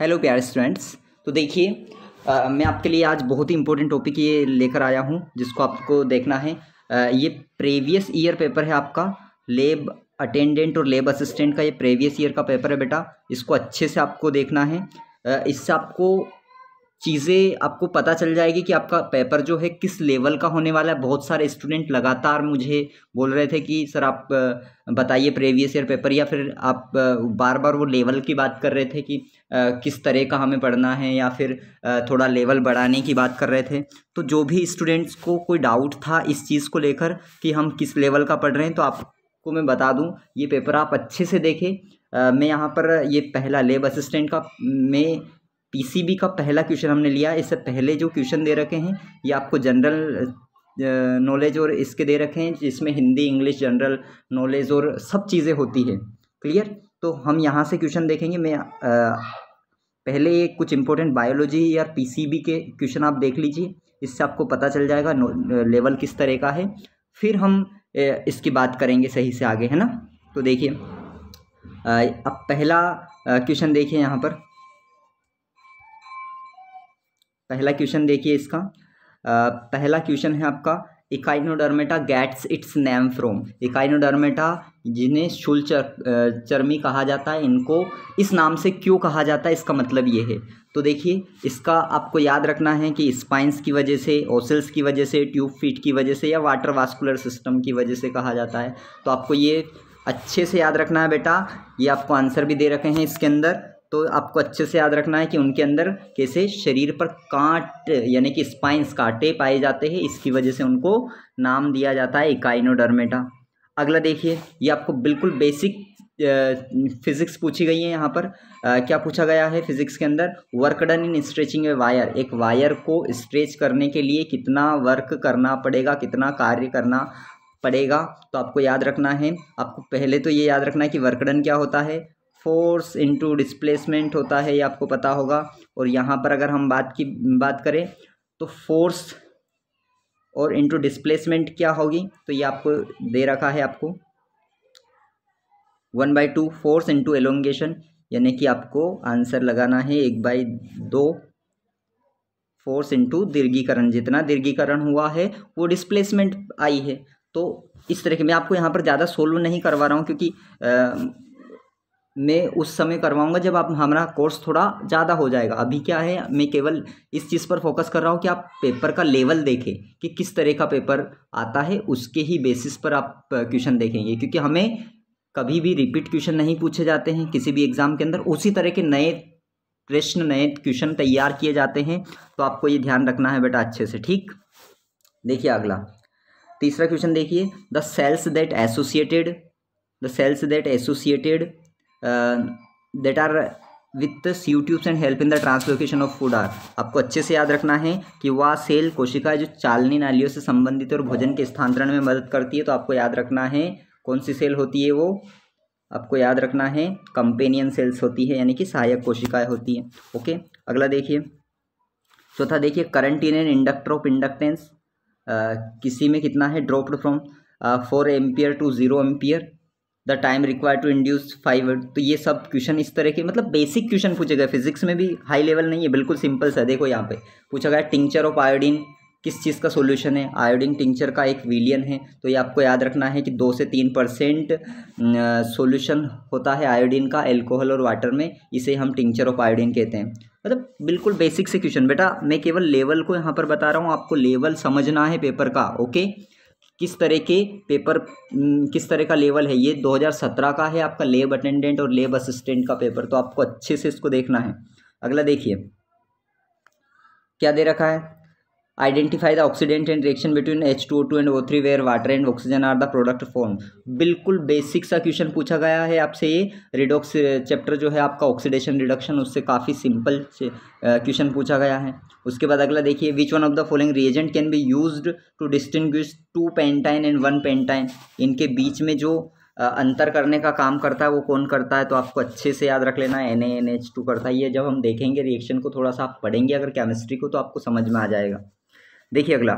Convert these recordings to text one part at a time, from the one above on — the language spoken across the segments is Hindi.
हेलो प्यारे स्टूडेंट्स तो देखिए मैं आपके लिए आज बहुत ही इंपॉर्टेंट टॉपिक ये लेकर आया हूँ जिसको आपको देखना है आ, ये प्रीवियस ईयर पेपर है आपका लेब अटेंडेंट और लेब असिस्टेंट का ये प्रीवियस ईयर का पेपर है बेटा इसको अच्छे से आपको देखना है इससे आपको चीज़ें आपको पता चल जाएगी कि आपका पेपर जो है किस लेवल का होने वाला है बहुत सारे स्टूडेंट लगातार मुझे बोल रहे थे कि सर आप बताइए प्रीवियस ईयर पेपर या फिर आप बार बार वो लेवल की बात कर रहे थे कि किस तरह का हमें पढ़ना है या फिर थोड़ा लेवल बढ़ाने की बात कर रहे थे तो जो भी स्टूडेंट्स को कोई डाउट था इस चीज़ को लेकर कि हम किस लेवल का पढ़ रहे हैं तो आपको मैं बता दूँ ये पेपर आप अच्छे से देखें मैं यहाँ पर ये पहला लेब असिस्टेंट का मैं पीसीबी का पहला क्वेश्चन हमने लिया इससे पहले जो क्वेश्चन दे रखे हैं ये आपको जनरल नॉलेज और इसके दे रखे हैं जिसमें हिंदी इंग्लिश जनरल नॉलेज और सब चीज़ें होती है क्लियर तो हम यहाँ से क्वेश्चन देखेंगे मैं आ, पहले ये कुछ इंपॉर्टेंट बायोलॉजी या पीसीबी के क्वेश्चन आप देख लीजिए इससे आपको पता चल जाएगा लेवल किस तरह का है फिर हम इसकी बात करेंगे सही से आगे है ना तो देखिए अब पहला क्वेश्चन देखिए यहाँ पर पहला क्वेश्चन देखिए इसका पहला क्वेश्चन है आपका Echinodermata gets its name from Echinodermata जिन्हें शूल चर, चर्मी कहा जाता है इनको इस नाम से क्यों कहा जाता है इसका मतलब ये है तो देखिए इसका आपको याद रखना है कि स्पाइंस की वजह से ओसेल्स की वजह से ट्यूब फीट की वजह से या वाटर वास्कुलर सिस्टम की वजह से कहा जाता है तो आपको ये अच्छे से याद रखना है बेटा ये आपको आंसर भी दे रखे हैं इसके अंदर तो आपको अच्छे से याद रखना है कि उनके अंदर कैसे शरीर पर कांट यानी कि स्पाइंस कांटे पाए जाते हैं इसकी वजह से उनको नाम दिया जाता है इकाइनोडर्मेटा अगला देखिए ये आपको बिल्कुल बेसिक फिजिक्स पूछी गई है यहाँ पर आ, क्या पूछा गया है फिजिक्स के अंदर work done in stretching a wire एक वायर को स्ट्रेच करने के लिए कितना वर्क करना पड़ेगा कितना कार्य करना पड़ेगा तो आपको याद रखना है आपको पहले तो ये याद रखना है कि वर्कडन क्या होता है फोर्स इनटू डिस्प्लेसमेंट होता है ये आपको पता होगा और यहाँ पर अगर हम बात की बात करें तो फोर्स और इनटू डिस्प्लेसमेंट क्या होगी तो ये आपको दे रखा है आपको one by two force into elongation यानी कि आपको आंसर लगाना है एक बाई दो फोर्स इंटू दीर्घीकरण जितना दीर्घीकरण हुआ है वो डिस्प्लेसमेंट आई है तो इस तरीके मैं आपको यहाँ पर ज़्यादा सोल्व नहीं करवा रहा हूँ क्योंकि आ, मैं उस समय करवाऊंगा जब आप हमारा कोर्स थोड़ा ज़्यादा हो जाएगा अभी क्या है मैं केवल इस चीज़ पर फोकस कर रहा हूँ कि आप पेपर का लेवल देखें कि किस तरह का पेपर आता है उसके ही बेसिस पर आप क्वेश्चन देखेंगे क्योंकि हमें कभी भी रिपीट क्वेश्चन नहीं पूछे जाते हैं किसी भी एग्ज़ाम के अंदर उसी तरह के नए प्रश्न नए क्वेश्चन तैयार किए जाते हैं तो आपको ये ध्यान रखना है बेटा अच्छे से ठीक देखिए अगला तीसरा क्वेश्चन देखिए the cells that associated the cells that associated that are with C and help in the translocation of food are आपको अच्छे से याद रखना है कि वह सेल कोशिका जो चालनी नालियों से संबंधित और भोजन के स्थानांतरण में मदद करती है तो आपको याद रखना है कौन सी सेल होती है वो आपको याद रखना है कंपेनियन सेल्स होती है यानी कि सहायक कोशिकाएं होती है ओके अगला देखिए चौथा देखिए current in an inductor of inductance किसी में कितना है dropped from four ampere to zero ampere the time require to induce five तो ये सब क्वेश्चन इस तरह के मतलब बेसिक क्वेश्चन पूछे गए फिजिक्स में भी हाई लेवल नहीं है बिल्कुल सिंपल सा देखो यहाँ पे पूछा गया टिंचर ऑफ आयोडीन किस चीज़ का सोल्यूशन है आयोडीन टिंचर का एक विलियन है तो ये आपको याद रखना है कि दो से तीन परसेंट सोल्यूशन होता है आयोडीन का एल्कोहल और वाटर में इसे हम टिंचर ऑफ आयोडीन कहते हैं मतलब बिल्कुल बेसिक से क्वेश्चन बेटा मैं केवल लेवल को यहाँ पर बता रहा हूँ आपको लेवल समझना है पेपर का ओके किस तरह के पेपर हम्म, किस तरह का लेवल है ये 2017 का है आपका लेब अटेंडेंट और लेब असिस्टेंट का पेपर तो आपको अच्छे से इसको देखना है अगला देखिए क्या दे रखा है identify the oxidant and reaction between H two two and O three where water and oxygen are the product form बिल्कुल बेसिक सा क्वेश्चन पूछा गया है आपसे ये रिडोक्स चैप्टर uh, जो है आपका ऑक्सीडेशन रिडक्शन उससे काफ़ी सिंपल क्वेश्चन पूछा गया है उसके बाद अगला देखिए which one of the following reagent can be use to distinguish two pentyne and one pentyne इनके बीच में जो uh, अंतर करने का काम करता है वो कौन करता है तो आपको अच्छे से याद रख लेना N A N H two करता है ये जब हम देखेंगे रिएक्शन को थोड़ा सा आप पढ़ेंगे अगर केमिस्ट्री को तो आपको समझ में आ जाएगा देखिए अगला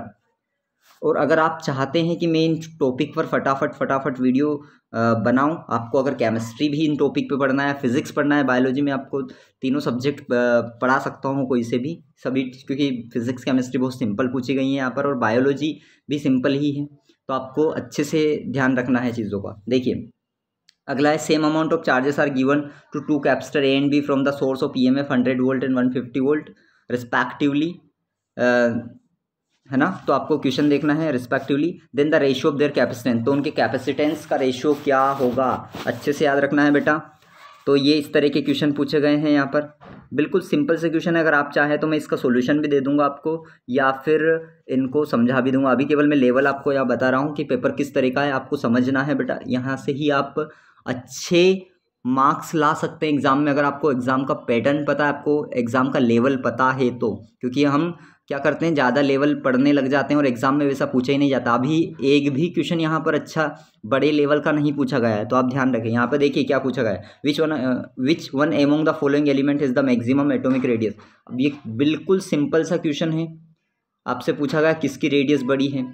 और अगर आप चाहते हैं कि मैं इन टॉपिक पर फटाफट फटाफट वीडियो बनाऊं आपको अगर केमिस्ट्री भी इन टॉपिक पे पढ़ना है फिज़िक्स पढ़ना है बायोलॉजी में आपको तीनों सब्जेक्ट पढ़ा सकता हूं कोई से भी सभी क्योंकि फिज़िक्स केमिस्ट्री बहुत सिंपल पूछी गई है यहाँ पर और बायोलॉजी भी सिंपल ही है तो आपको अच्छे से ध्यान रखना है चीज़ों का देखिए अगला है same amount of charges are given to two capacitor A and B from the source of E M F hundred volt and one fifty volt respectively है ना तो आपको क्वेश्चन देखना है respectively then the ratio of their capacitance तो उनके कैपेसिटेंस का रेशियो क्या होगा अच्छे से याद रखना है बेटा तो ये इस तरह के क्वेश्चन पूछे गए हैं यहाँ पर बिल्कुल सिंपल से क्वेश्चन है अगर आप चाहें तो मैं इसका सोल्यूशन भी दे दूंगा आपको या फिर इनको समझा भी दूंगा अभी केवल मैं लेवल आपको यहाँ बता रहा हूँ कि पेपर किस तरह का है आपको समझना है बेटा यहाँ से ही आप अच्छे मार्क्स ला सकते हैं एग्ज़ाम में अगर आपको एग्ज़ाम का पैटर्न पता है आपको एग्ज़ाम का लेवल पता है तो क्योंकि हम क्या करते हैं ज़्यादा लेवल पढ़ने लग जाते हैं और एग्ज़ाम में वैसा पूछा ही नहीं जाता अभी एक भी क्वेश्चन यहाँ पर अच्छा बड़े लेवल का नहीं पूछा गया है तो आप ध्यान रखें यहाँ पर देखिए क्या पूछा गया है which one which one among the following element is the maximum atomic radius अब ये बिल्कुल सिंपल सा क्वेश्चन है आपसे पूछा गया किसकी रेडियस बड़ी है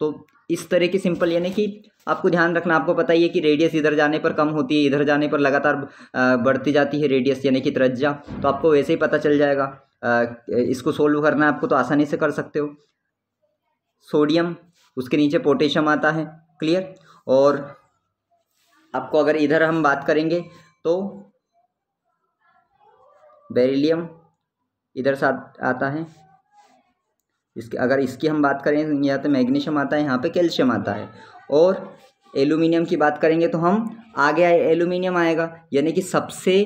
तो इस तरह की सिंपल यानी कि आपको ध्यान रखना आपको पता ही है कि रेडियस इधर जाने पर कम होती है इधर जाने पर लगातार uh, बढ़ती जाती है रेडियस यानी कि त्रिज्या तो आपको वैसे ही पता चल जाएगा इसको सोल्व करना है आपको तो आसानी से कर सकते हो सोडियम उसके नीचे पोटेशियम आता है क्लियर और आपको अगर इधर हम बात करेंगे तो बेरिलियम इधर से आता है इसके अगर इसकी हम बात करें यहाँ तो मैग्नीशियम आता है यहाँ पे कैल्शियम आता है और एल्यूमिनियम की बात करेंगे तो हम आगे आए एल्यूमिनियम आएगा यानी कि सबसे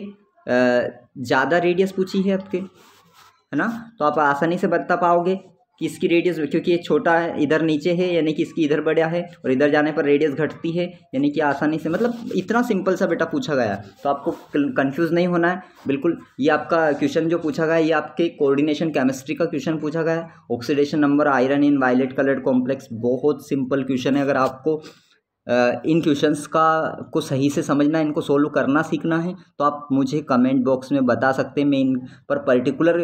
ज़्यादा रेडियस पूछी है आपके है ना तो आप आसानी से बता पाओगे कि इसकी रेडियस क्योंकि ये छोटा है इधर नीचे है यानी कि इसकी इधर बढ़िया है और इधर जाने पर रेडियस घटती है यानी कि आसानी से मतलब इतना सिंपल सा बेटा पूछा गया तो आपको कंफ्यूज नहीं होना है बिल्कुल ये आपका क्वेश्चन जो पूछा गया ये आपके कोऑर्डिनेशन केमिस्ट्री का क्वेश्चन पूछा गया oxidation number iron in violet coloured complex बहुत सिंपल क्वेश्चन है अगर आपको इन क्वेश्चंस का को सही से समझना इनको सोल्व करना सीखना है तो आप मुझे कमेंट बॉक्स में बता सकते हैं मैं इन पर पर्टिकुलर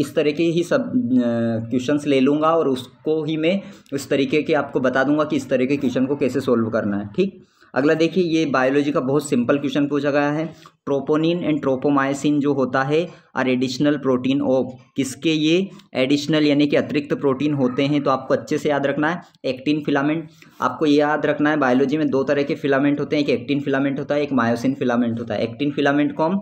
इस तरह के ही सब क्वेश्चंस ले लूँगा और उसको ही मैं उस तरीके के आपको बता दूंगा कि इस तरह के क्वेश्चन को कैसे सोल्व करना है ठीक अगला देखिए ये बायोलॉजी का बहुत सिंपल क्वेश्चन पूछा गया है ट्रोपोनिन एंड ट्रोपोमाइसिन जो होता है आर एडिशनल प्रोटीन ऑफ किसके ये एडिशनल यानी कि अतिरिक्त प्रोटीन होते हैं तो आपको अच्छे से याद रखना है एक्टिन फिलामेंट आपको ये याद रखना है बायोलॉजी में दो तरह के फिलामेंट होते हैं एक एक्टिन फिलामेंट होता है एक मायोसिन फिलामेंट होता है एक्टिन फिलामेंट को हम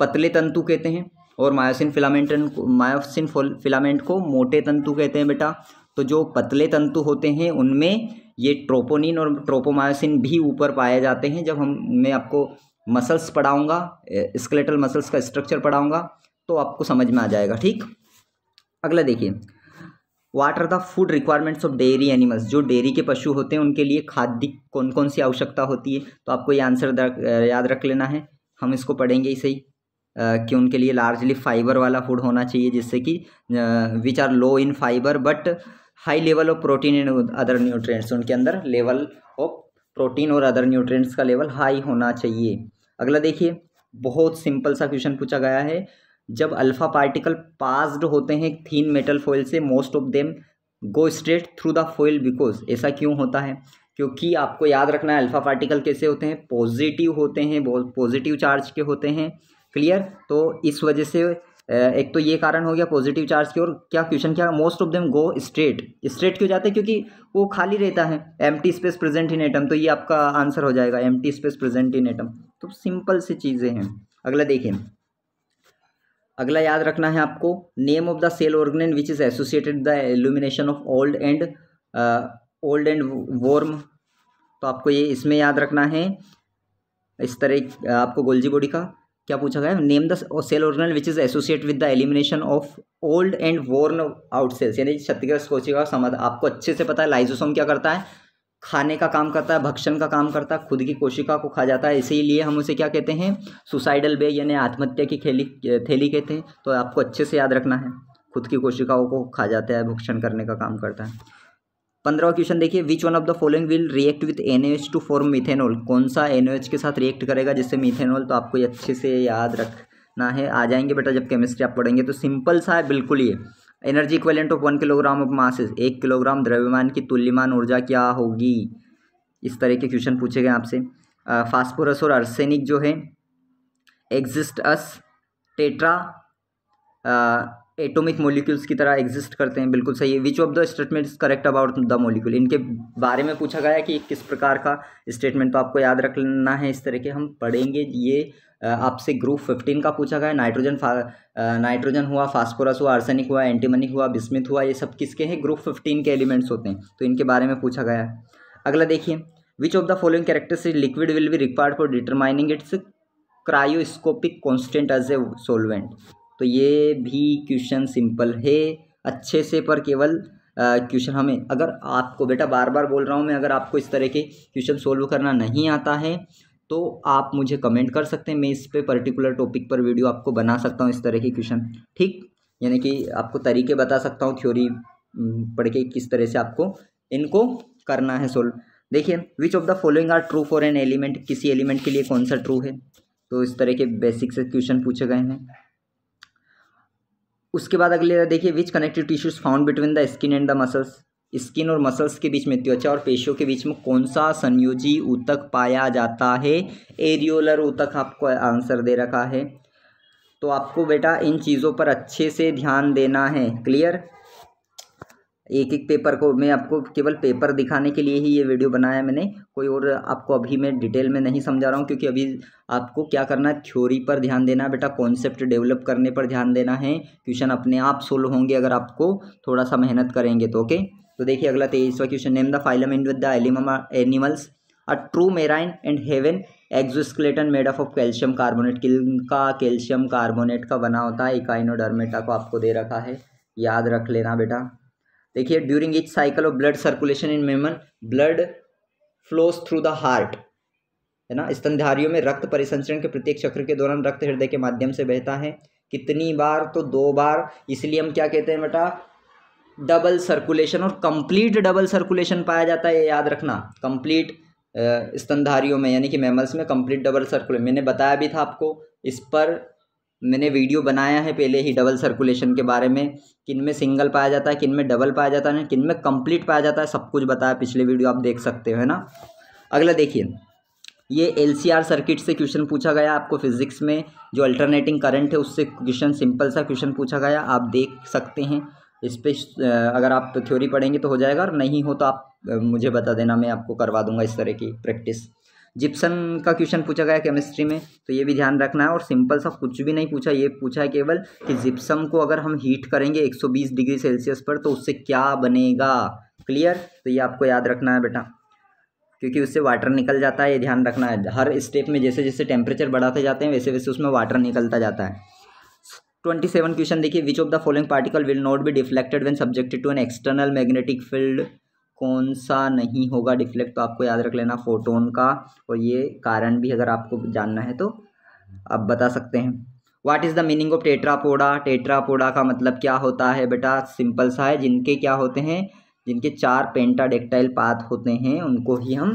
पतले तंतु कहते हैं और मायोसिन फिलामेंट मायोसिन फिलामेंट को मोटे तंतु कहते हैं बेटा तो जो पतले तंतु होते हैं उनमें ये ट्रोपोनिन और ट्रोपोमायोसिन भी ऊपर पाए जाते हैं जब हम मैं आपको मसल्स पढ़ाऊँगा स्केलेटल मसल्स का स्ट्रक्चर पढ़ाऊँगा तो आपको समझ में आ जाएगा ठीक अगला देखिए what are the food requirements of dairy animals जो डेयरी के पशु होते हैं उनके लिए खाद्य कौन कौन सी आवश्यकता होती है तो आपको ये आंसर याद रख लेना है हम इसको पढ़ेंगे ही सही कि उनके लिए लार्जली फाइबर वाला फूड होना चाहिए जिससे कि which are low in fibre but high level of protein and other nutrients उनके अंदर लेवल ऑफ प्रोटीन और अदर न्यूट्रिएंट्स का लेवल हाई होना चाहिए अगला देखिए बहुत सिंपल सा क्वेश्चन पूछा गया है जब अल्फा पार्टिकल पास्ड होते हैं थीन मेटल फॉइल से most of them go straight through the foil because ऐसा क्यों होता है क्योंकि आपको याद रखना है अल्फा पार्टिकल कैसे होते हैं पॉजिटिव होते हैं बहुत पॉजिटिव चार्ज के होते हैं क्लियर तो इस वजह से एक तो ये कारण हो गया पॉजिटिव चार्ज की और क्या क्वेश्चन क्या most of them go straight straight क्यों जाते हैं क्योंकि वो खाली रहता है एम स्पेस प्रेजेंट इन एटम तो ये आपका आंसर हो जाएगा एम स्पेस प्रेजेंट इन एटम तो सिंपल सी चीज़ें हैं अगला देखें अगला याद रखना है आपको name of the cell organ which is associated the elimination of old and old and worn तो आपको ये इसमें याद रखना है इस तरह आपको गोल्जी बॉडी का क्या पूछा गया name the cell organelle which is associate with the elimination of old and worn out cells यानी क्षतिग्रस्त कोशिका समाधान आपको अच्छे से पता है लाइजोसोम क्या करता है खाने का काम करता है भक्षण का काम करता है खुद की कोशिका को खा जाता है इसीलिए हम उसे क्या कहते हैं सुसाइडल बे यानी आत्महत्या की थैली थैली कहते हैं तो आपको अच्छे से याद रखना है खुद की कोशिकाओं को खा जाता है भक्षण करने का काम करता है पंद्रह क्वेश्चन देखिए which one of the following will react with N H two form methanol कौन सा एन एच के साथ रिएक्ट करेगा जिससे मिथेनॉल तो आपको अच्छे से याद रखना है आ जाएंगे बेटा जब केमिस्ट्री आप पढ़ेंगे तो सिंपल सा है बिल्कुल ये energy equivalent of one kilogram of masses एक किलोग्राम द्रव्यमान की तुल्यमान ऊर्जा क्या होगी इस तरह के क्वेश्चन पूछे गए आपसे फास्फोरस और अर्सेनिक जो है exist as tetra atomic molecules की तरह एग्जिस्ट करते हैं बिल्कुल सही है which of the statement is correct about the molecule इनके बारे में पूछा गया कि किस प्रकार का स्टेटमेंट तो आपको याद रख लेना है इस तरह के हम पढ़ेंगे ये आपसे ग्रुप फिफ्टीन का पूछा गया नाइट्रोजन नाइट्रोजन हुआ फास्फोरस हुआ आर्सेनिक हुआ एंटीमनिक हुआ बिस्मिथ हुआ ये सब किसके हैं ग्रुप फिफ्टीन के एलिमेंट्स होते हैं तो इनके बारे में पूछा गया अगला देखिए which of the following characters liquid will be required for determining its cryoscopic constant as a solvent तो ये भी क्वेश्चन सिंपल है अच्छे से पर केवल क्वेश्चन हमें अगर आपको बेटा बार बार बोल रहा हूँ मैं अगर आपको इस तरह के क्वेश्चन सोल्व करना नहीं आता है तो आप मुझे कमेंट कर सकते हैं मैं इस पे पर्टिकुलर टॉपिक पर वीडियो आपको बना सकता हूँ इस तरह के क्वेश्चन ठीक यानी कि आपको तरीके बता सकता हूँ थ्योरी पढ़ के किस तरह से आपको इनको करना है सोल्व देखिए which of the following are true for an element किसी एलिमेंट के लिए कौन सा ट्रू है तो इस तरह के बेसिक से क्वेश्चन पूछे गए हैं उसके बाद अगले देखिए which connective tissues found between the skin and the muscles skin और मसल्स के बीच में त्वचा और पेशियों के बीच में कौन सा संयोजी ऊतक पाया जाता है एरियोलर ऊतक आपको आंसर दे रखा है तो आपको बेटा इन चीज़ों पर अच्छे से ध्यान देना है क्लियर एक एक पेपर को मैं आपको केवल पेपर दिखाने के लिए ही ये वीडियो बनाया मैंने कोई और आपको अभी मैं डिटेल में नहीं समझा रहा हूँ क्योंकि अभी आपको क्या करना है थ्योरी पर ध्यान देना है बेटा कॉन्सेप्ट डेवलप करने पर ध्यान देना है क्वेश्चन अपने आप सोल्व होंगे अगर आपको थोड़ा सा मेहनत करेंगे तो ओके तो देखिए अगला तेईसवा question name the phylum and with the एलिमम animals a true marine and have an exoskeleton made of of calcium carbonate किल का कैल्शियम कार्बोनेट का बना होता है इकाइनोडर्मेटा को आपको दे रखा है याद रख लेना बेटा देखिए during each cycle of blood circulation in मेमन blood flows through the heart है ना स्तनधारियों में रक्त परिसंचरण के प्रत्येक चक्र के दौरान रक्त हृदय के माध्यम से बहता है कितनी बार तो दो बार इसलिए हम क्या कहते हैं बेटा डबल सर्कुलेशन और कंप्लीट डबल सर्कुलेशन पाया जाता है याद रखना कंप्लीट स्तनधारियों में यानी कि मेमल्स में कंप्लीट डबल सर्कुलेशन मैंने बताया भी था आपको इस पर मैंने वीडियो बनाया है पहले ही डबल सर्कुलेशन के बारे में किन में सिंगल पाया जाता है किन में डबल पाया जाता है किन में कंप्लीट पाया जाता है सब कुछ बताया पिछले वीडियो आप देख सकते हो है ना अगला देखिए ये एल सर्किट से क्वेश्चन पूछा गया आपको फिजिक्स में जो अल्टरनेटिंग करंट है उससे क्वेश्चन सिंपल सा क्वेश्चन पूछा गया आप देख सकते हैं इस पर अगर आप थ्योरी पढ़ेंगे तो हो जाएगा और नहीं हो तो आप मुझे बता देना मैं आपको करवा दूंगा इस तरह की प्रैक्टिस जिप्सन का क्वेश्चन पूछा गया केमिस्ट्री में तो ये भी ध्यान रखना है और सिंपल सा कुछ भी नहीं पूछा ये पूछा है केवल कि जिप्सम को अगर हम हीट करेंगे 120 डिग्री सेल्सियस पर तो उससे क्या बनेगा क्लियर तो ये आपको याद रखना है बेटा क्योंकि उससे वाटर निकल जाता है ये ध्यान रखना है हर स्टेप में जैसे जैसे टेम्परेचर बढ़ाते जाते हैं वैसे वैसे उसमें वाटर निकलता जाता है ट्वेंटी सेवन क्वेश्चन देखिए which of the following particle will not be deflected when subjected to an external magnetic field कौन सा नहीं होगा डिफ्लेक्ट तो आपको याद रख लेना फोटोन का और ये कारण भी अगर आपको जानना है तो आप बता सकते हैं what is the meaning of Tetrapoda Tetrapoda का मतलब क्या होता है बेटा सिंपल सा है जिनके क्या होते हैं जिनके चार पेंटाडेक्टाइल पात होते हैं उनको ही हम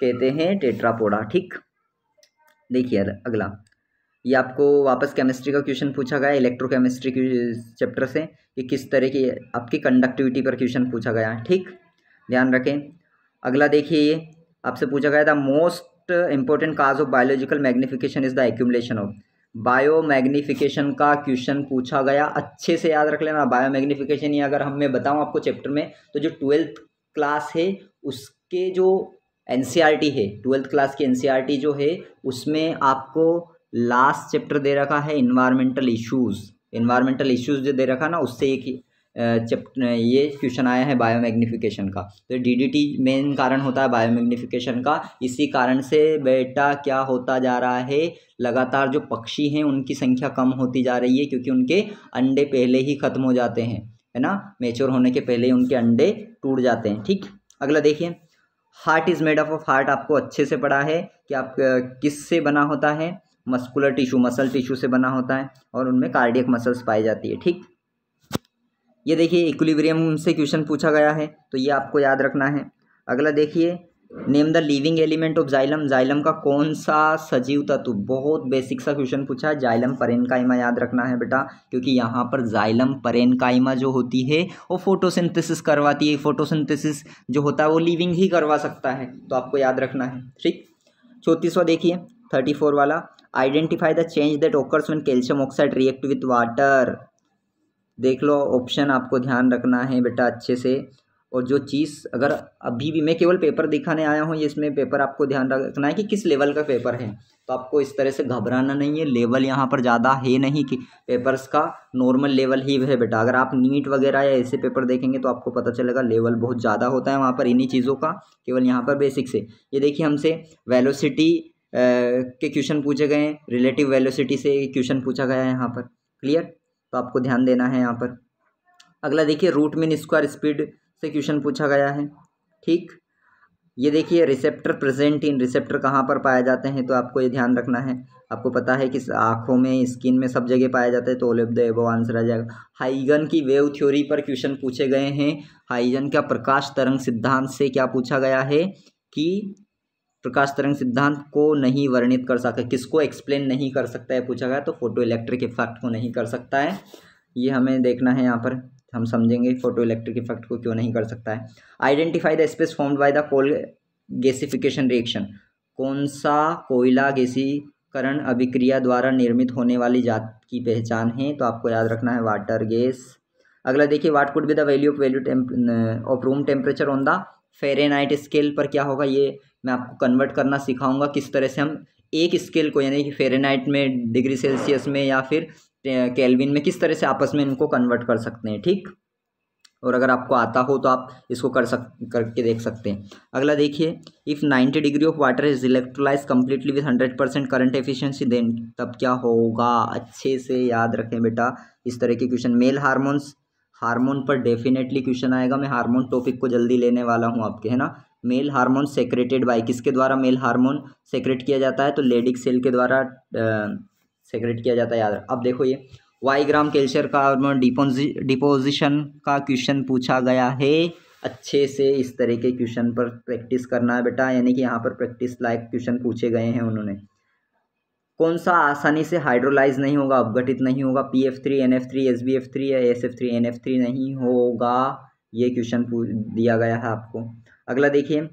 कहते हैं टेट्रापोडा ठीक देखिए अगला ये आपको वापस केमिस्ट्री का क्वेश्चन पूछा गया इलेक्ट्रोकेमिस्ट्री चैप्टर से कि किस तरह की आपकी कंडक्टिविटी पर क्वेश्चन पूछा गया ठीक ध्यान रखें अगला देखिए ये आपसे पूछा गया था most important cause of biological magnification is the accumulation of biomagnification का क्वेश्चन पूछा गया अच्छे से याद रख लेना बायो मैग्निफिकेशन ये अगर हम मैं बताऊँ आपको चैप्टर में तो जो ट्वेल्थ क्लास है उसके जो एन e है ट्वेल्थ क्लास की एन जो है उसमें आपको लास्ट चैप्टर दे रखा है इन्वायरमेंटल इश्यूज़ इन्वायरमेंटल इश्यूज़ जो दे रखा ना उससे एक चैप्ट ये क्वेश्चन आया है बायोमैग्निफिकेशन का तो डीडीटी मेन कारण होता है बायोमैग्निफिकेशन का इसी कारण से बेटा क्या होता जा रहा है लगातार जो पक्षी हैं उनकी संख्या कम होती जा रही है क्योंकि उनके अंडे पहले ही ख़त्म हो जाते हैं है ना मेच्योर होने के पहले ही उनके अंडे टूट जाते हैं ठीक अगला देखिए heart is made up of heart आपको अच्छे से पढ़ा है कि आप किस से बना होता है मस्कुलर टिश्यू मसल टिश्यू से बना होता है और उनमें कार्डियक मसल्स पाई जाती है ठीक ये देखिए इक्विलिब्रियम से क्वेश्चन पूछा गया है तो ये आपको याद रखना है अगला देखिए name the living element of xylem xylem का कौन सा सजीव तत्व बहुत बेसिक सा क्वेश्चन पूछा है जाइलम परेनकाइमा याद रखना है बेटा क्योंकि यहाँ पर जाइलम परेनकाइमा जो होती है वो फोटोसिंथेसिस करवाती है फोटोसिंथेसिस जो होता है वो लिविंग ही करवा सकता है तो आपको याद रखना है ठीक चौंतीसवा देखिए थर्टी फोर वाला identify the change that occurs when calcium oxide react with water देख लो ऑप्शन आपको ध्यान रखना है बेटा अच्छे से और जो चीज़ अगर अभी भी मैं केवल पेपर दिखाने आया हूँ इसमें पेपर आपको ध्यान रखना है कि किस लेवल का पेपर है तो आपको इस तरह से घबराना नहीं है लेवल यहाँ पर ज़्यादा है नहीं कि पेपर्स का नॉर्मल लेवल ही है बेटा अगर आप नीट वगैरह या ऐसे पेपर देखेंगे तो आपको पता चलेगा लेवल बहुत ज़्यादा होता है वहाँ पर इन्हीं चीज़ों का केवल यहाँ पर बेसिक से ये देखिए हमसे वेलोसिटी के क्वेश्चन पूछे गए हैं रिलेटिव वेलोसिटी से क्वेश्चन पूछा गया है यहाँ पर क्लियर तो आपको ध्यान देना है यहाँ पर अगला देखिए रूट मीन स्क्वायर स्पीड से क्वेश्चन पूछा गया है ठीक ये देखिए रिसेप्टर प्रेजेंट इन रिसेप्टर कहाँ पर पाए जाते हैं तो आपको ये ध्यान रखना है आपको पता है कि आँखों में स्किन में सब जगह पाए जाते हैं तो ऑल दो आंसर आ जाएगा हाइगन की वेव थ्योरी पर क्वेश्चन पूछे गए हैं हाइगन का प्रकाश तरंग सिद्धांत से क्या पूछा गया है कि प्रकाश तरंग सिद्धांत को नहीं वर्णित कर सकता किसको एक्सप्लेन नहीं कर सकता है पूछा गया तो फोटो इलेक्ट्रिक इफेक्ट को नहीं कर सकता है ये हमें देखना है यहाँ पर हम समझेंगे फोटो इलेक्ट्रिक इफेक्ट को क्यों नहीं कर सकता है identify the species form by the coal gasification reaction कौन सा कोयला गैसीकरण अभिक्रिया द्वारा निर्मित होने वाली जात की पहचान है तो आपको याद रखना है वाटर गैस अगला देखिए what could be the value of value of room temperature on the Fahrenheit scale पर क्या होगा ये मैं आपको कन्वर्ट करना सिखाऊंगा किस तरह से हम एक स्केल को यानी कि फेरेनाइट में डिग्री सेल्सियस में या फिर कैलविन में किस तरह से आपस में इनको कन्वर्ट कर सकते हैं ठीक और अगर आपको आता हो तो आप इसको कर सक करके देख सकते हैं अगला देखिए if ninety degree of water is electrolyse completely with hundred percent current efficiency then तब क्या होगा अच्छे से याद रखें बेटा इस तरह के क्वेश्चन मेल हार्मोन्स हार्मोन पर डेफिनेटली क्वेश्चन आएगा मैं हार्मोन टॉपिक को जल्दी लेने वाला हूँ आपके है ना मेल हार्मोन सेक्रेटेड बाई किसके द्वारा मेल हार्मोन सेक्रेट किया जाता है तो लेडिक सेल के द्वारा सेक्रेट किया जाता है याद अब देखो ये वाई ग्राम कैल्शियर का हार्मोन डिपोजि डिपोजिशन का क्वेश्चन पूछा गया है अच्छे से इस तरह के क्वेश्चन पर प्रैक्टिस करना है बेटा यानी कि यहाँ पर प्रैक्टिस लायक क्वेश्चन पूछे गए हैं उन्होंने कौन सा आसानी से हाइड्रोलाइज नहीं होगा अपघटित नहीं होगा P F three N F three S B F three या S F three N F three नहीं होगा ये क्वेश्चन दिया गया है आपको अगला देखिए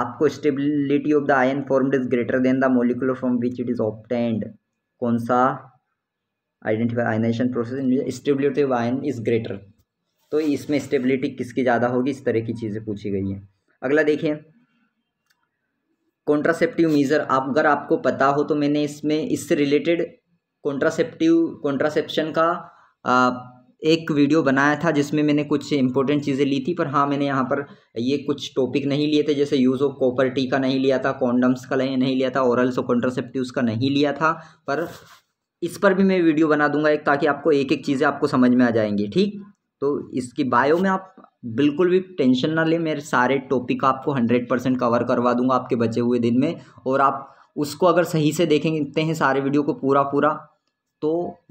आपको stability of the ion form is greater than the molecular from which it is obtained कौन सा identify ionisation process stability of ion is greater तो इसमें स्टेबिलिटी किसकी ज़्यादा होगी इस तरह की चीज़ें पूछी गई हैं अगला देखिए कॉन्ट्रासेप्टिव मीज़र आप अगर आपको पता हो तो मैंने इसमें इससे रिलेटेड कॉन्ट्रासेप्टिव कॉन्ट्रासेप्शन का एक वीडियो बनाया था जिसमें मैंने कुछ इंपॉर्टेंट चीज़ें ली थी पर हाँ मैंने यहाँ पर ये कुछ टॉपिक नहीं लिए थे जैसे यूज़ ऑफ कॉपर टी का नहीं लिया था कॉन्डम्स का नहीं लिया था औरल्स और कॉन्ट्रासेप्टिव का नहीं लिया था पर इस पर भी मैं वीडियो बना दूंगा एक ताकि आपको एक एक चीज़ें आपको समझ में आ जाएंगी ठीक तो इसकी बायो में आप बिल्कुल भी टेंशन ना लें मेरे सारे टॉपिक आपको हंड्रेड परसेंट कवर करवा दूंगा आपके बचे हुए दिन में और आप उसको अगर सही से देखेंगे हैं सारे वीडियो को पूरा पूरा तो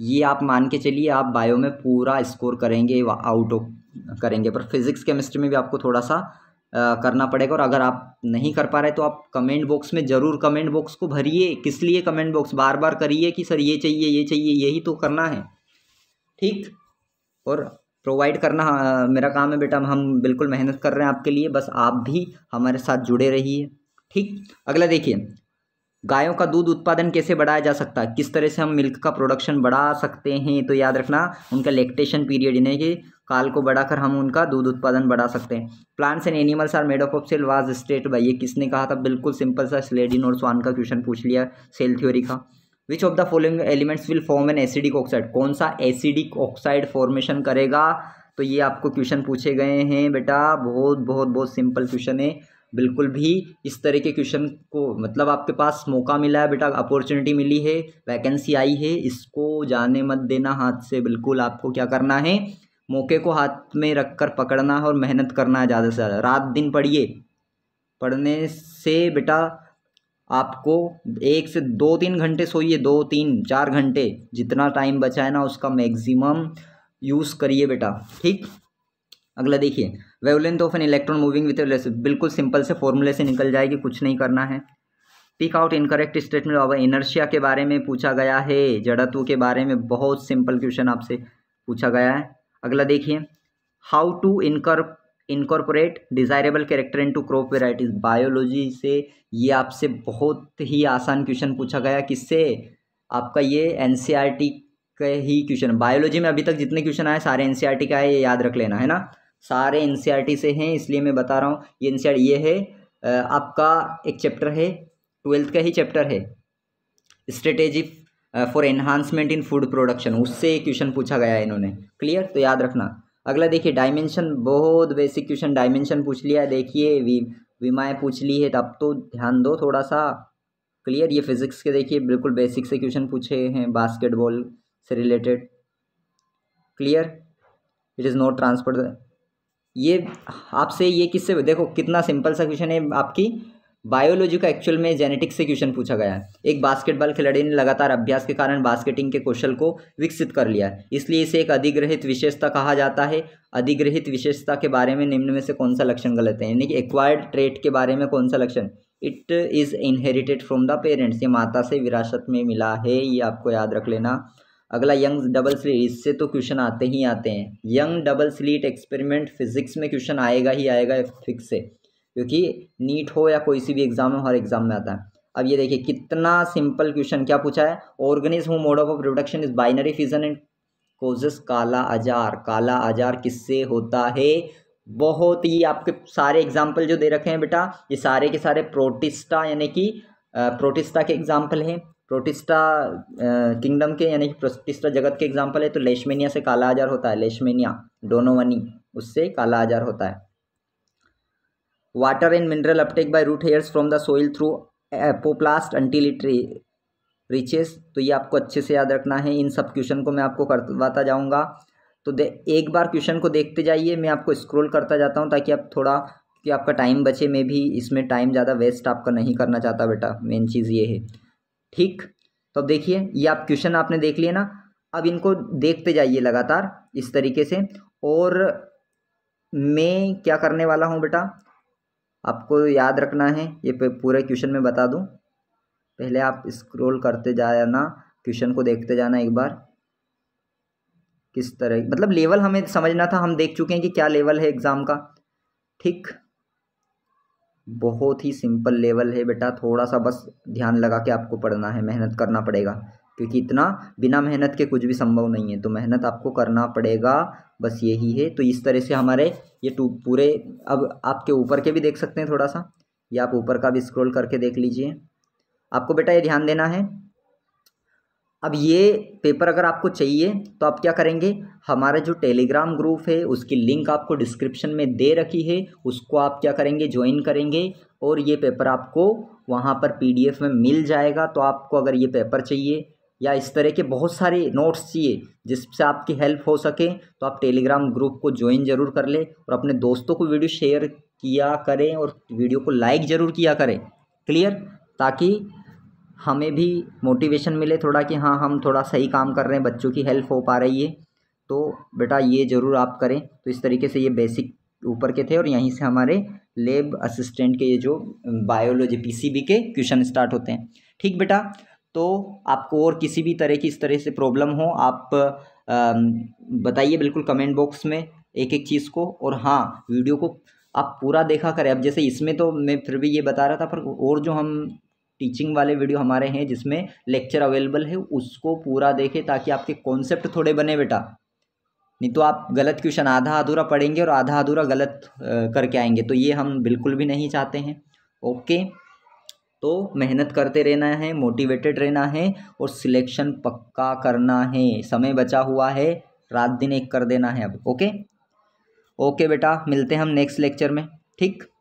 ये आप मान के चलिए आप बायो में पूरा स्कोर करेंगे आउट ऑफ करेंगे पर फिज़िक्स केमिस्ट्री में भी आपको थोड़ा सा आ, करना पड़ेगा और अगर आप नहीं कर पा रहे तो आप कमेंट बॉक्स में ज़रूर कमेंट बॉक्स को भरिए किस लिए कमेंट बॉक्स बार बार करिए कि सर ये चाहिए ये चाहिए यही तो करना है ठीक और प्रोवाइड करना मेरा काम है बेटा हम बिल्कुल मेहनत कर रहे हैं आपके लिए बस आप भी हमारे साथ जुड़े रहिए ठीक अगला देखिए गायों का दूध उत्पादन कैसे बढ़ाया जा सकता है किस तरह से हम मिल्क का प्रोडक्शन बढ़ा सकते हैं तो याद रखना उनका लेक्टेशन पीरियड यानी कि काल को बढ़ाकर हम उनका दूध उत्पादन बढ़ा सकते हैं plants and animals are made of of cell was state by ये किसने कहा था बिल्कुल सिंपल सा स्लेडिन और स्वान का क्वेश्चन पूछ लिया सेल थ्योरी का which of the following elements will form an acidic oxide कौन सा एसिडिक ऑक्साइड फॉर्मेशन करेगा तो ये आपको क्वेश्चन पूछे गए हैं बेटा बहुत बहुत बहुत सिंपल क्वेश्चन है बिल्कुल भी इस तरह के क्वेश्चन को मतलब आपके पास मौका मिला है बेटा अपॉर्चुनिटी मिली है वैकेंसी आई है इसको जाने मत देना हाथ से बिल्कुल आपको क्या करना है मौके को हाथ में रख कर पकड़ना है और मेहनत करना है ज़्यादा से ज़्यादा रात दिन पढ़िए पढ़ने से बेटा आपको एक से दो तीन घंटे सोइए दो तीन चार घंटे जितना टाइम बचा है ना उसका मैक्सिमम यूज़ करिए बेटा ठीक अगला देखिए wavelength of an electron moving with बिल्कुल सिंपल से फॉर्मूले से निकल जाएगी कुछ नहीं करना है पिक आउट इनकरेक्ट स्टेटमेंट अब इनर्शिया के बारे में पूछा गया है जड़त्व के बारे में बहुत सिंपल क्वेश्चन आपसे पूछा गया है अगला देखिए how to incorporate incorporate desirable character into crop varieties biology से ये आपसे बहुत ही आसान क्वेश्चन पूछा गया किससे आपका ये एन e का ही क्वेश्चन बायोलॉजी में अभी तक जितने क्वेश्चन आए सारे एन e का आए ये याद रख लेना है ना सारे एन e से हैं इसलिए मैं बता रहा हूँ ये एन e ये है आपका एक चैप्टर है ट्वेल्थ का ही चैप्टर है strategy for enhancement in food production उससे क्वेश्चन पूछा गया है इन्होंने क्लियर तो याद रखना अगला देखिए डायमेंशन बहुत बेसिक क्वेश्चन डायमेंशन पूछ लिया देखिए वी विमाएँ पूछ ली है तब तो ध्यान दो थोड़ा सा क्लियर ये फिजिक्स के देखिए बिल्कुल बेसिक से क्वेश्चन पूछे हैं बास्केटबॉल से related clear it is not transport ये आपसे ये किससे देखो कितना सिंपल सा क्वेश्चन है आपकी बायोलॉजी का एक्चुअल में जेनेटिक्स से क्वेश्चन पूछा गया है एक बास्केटबॉल खिलाड़ी ने लगातार अभ्यास के कारण बास्केटिंग के कौशल को विकसित कर लिया है इसलिए इसे एक अधिग्रहित विशेषता कहा जाता है अधिग्रहित विशेषता के बारे में निम्न में से कौन सा लक्षण गलत है यानी कि एक्वायर्ड ट्रेट के बारे में कौन सा लक्षण it is inherited from the parents ये माता से विरासत में मिला है ये आपको याद रख लेना अगला यंग डबल स्लिट इससे तो क्वेश्चन आते ही आते हैं Young double slit experiment physics में क्वेश्चन आएगा ही आएगा फिक्स से क्योंकि नीट हो या कोई सी भी एग्ज़ाम हो हर एग्ज़ाम में आता है अब ये देखिए कितना सिंपल क्वेश्चन क्या पूछा है organism whose mode of production is binary fission and causes kala azar काला आजार किससे होता है बहुत ही आपके सारे एग्जाम्पल जो दे रखे हैं बेटा ये सारे के सारे प्रोटिस्टा यानी कि प्रोटिस्टा के एग्जाम्पल हैं प्रोटिस्टा किंगडम के यानी कि प्रोटिस्टा जगत के एग्जाम्पल है तो लेशमेनिया से काला आजार होता है लेशमेनिया डोनोवनी उससे काला आजार होता है water and mineral uptake by root hairs from the soil through apoplast until it reaches तो ये आपको अच्छे से याद रखना है इन सब क्वेश्चन को मैं आपको करवाता जाऊँगा तो दे एक बार क्वेश्चन को देखते जाइए मैं आपको स्क्रोल करता जाता हूँ ताकि आप थोड़ा कि आपका टाइम बचे मैं भी इसमें टाइम ज़्यादा वेस्ट आपका नहीं करना चाहता बेटा मेन चीज़ ये है ठीक तो देखिए ये आप क्वेश्चन आपने देख लिए ना अब इनको देखते जाइए लगातार इस तरीके से और मैं क्या करने वाला हूँ बेटा आपको याद रखना है ये पूरे क्वेश्चन में बता दूँ पहले आप स्क्रॉल करते जाना क्वेश्चन को देखते जाना एक बार किस तरह मतलब लेवल हमें समझना था हम देख चुके हैं कि क्या लेवल है एग्ज़ाम का ठीक बहुत ही सिंपल लेवल है बेटा थोड़ा सा बस ध्यान लगा के आपको पढ़ना है मेहनत करना पड़ेगा क्योंकि इतना बिना मेहनत के कुछ भी संभव नहीं है तो मेहनत आपको करना पड़ेगा बस यही है तो इस तरह से हमारे ये टू पूरे अब आपके ऊपर के भी देख सकते हैं थोड़ा सा या आप ऊपर का भी स्क्रॉल करके देख लीजिए आपको बेटा ये ध्यान देना है अब ये पेपर अगर आपको चाहिए तो आप क्या करेंगे हमारा जो टेलीग्राम ग्रुप है उसकी लिंक आपको डिस्क्रिप्शन में दे रखी है उसको आप क्या करेंगे ज्वाइन करेंगे और ये पेपर आपको वहाँ पर पीडीएफ में मिल जाएगा तो आपको अगर ये पेपर चाहिए या इस तरह के बहुत सारे नोट्स चाहिए जिससे आपकी हेल्प हो सके तो आप टेलीग्राम ग्रुप को ज्वाइन जरूर कर लें और अपने दोस्तों को वीडियो शेयर किया करें और वीडियो को लाइक ज़रूर किया करें क्लियर ताकि हमें भी मोटिवेशन मिले थोड़ा कि हाँ हम थोड़ा सही काम कर रहे हैं बच्चों की हेल्प हो पा रही है तो बेटा ये ज़रूर आप करें तो इस तरीके से ये बेसिक ऊपर के थे और यहीं से हमारे लेब असिस्टेंट के ये जो बायोलॉजी पीसीबी के क्वेश्चन स्टार्ट होते हैं ठीक बेटा तो आपको और किसी भी तरह की इस तरह से प्रॉब्लम हो आप बताइए बिल्कुल कमेंट बॉक्स में एक एक चीज़ को और हाँ वीडियो को आप पूरा देखा करें अब जैसे इसमें तो मैं फिर भी ये बता रहा था पर और जो हम टीचिंग वाले वीडियो हमारे हैं जिसमें लेक्चर अवेलेबल है उसको पूरा देखें ताकि आपके कॉन्सेप्ट थोड़े बने बेटा नहीं तो आप गलत क्वेश्चन आधा अधूरा पढ़ेंगे और आधा अधूरा गलत करके आएंगे तो ये हम बिल्कुल भी नहीं चाहते हैं ओके तो मेहनत करते रहना है मोटिवेटेड रहना है और सिलेक्शन पक्का करना है समय बचा हुआ है रात दिन एक कर देना है अब ओके ओके बेटा मिलते हैं हम नेक्स्ट लेक्चर में ठीक